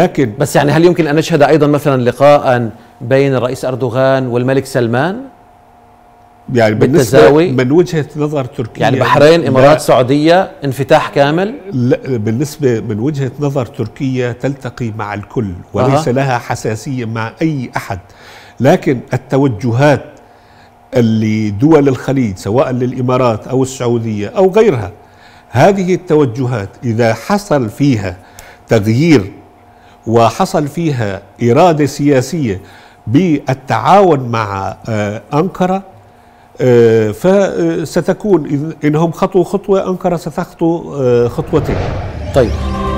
لكن بس يعني هل يمكن أن نشهد أيضا مثلا لقاء بين الرئيس أردوغان والملك سلمان يعني بالتزاوي من وجهه نظر تركيا يعني بحرين امارات سعوديه انفتاح كامل لا بالنسبه من وجهه نظر تركيا تلتقي مع الكل وليس أه. لها حساسيه مع اي احد لكن التوجهات اللي دول الخليج سواء للامارات او السعوديه او غيرها هذه التوجهات اذا حصل فيها تغيير وحصل فيها إرادة سياسية بالتعاون مع آه، أنقرة آه، فستكون إنهم خطوا خطوة أنقرة ستخطو آه، خطوتين طيب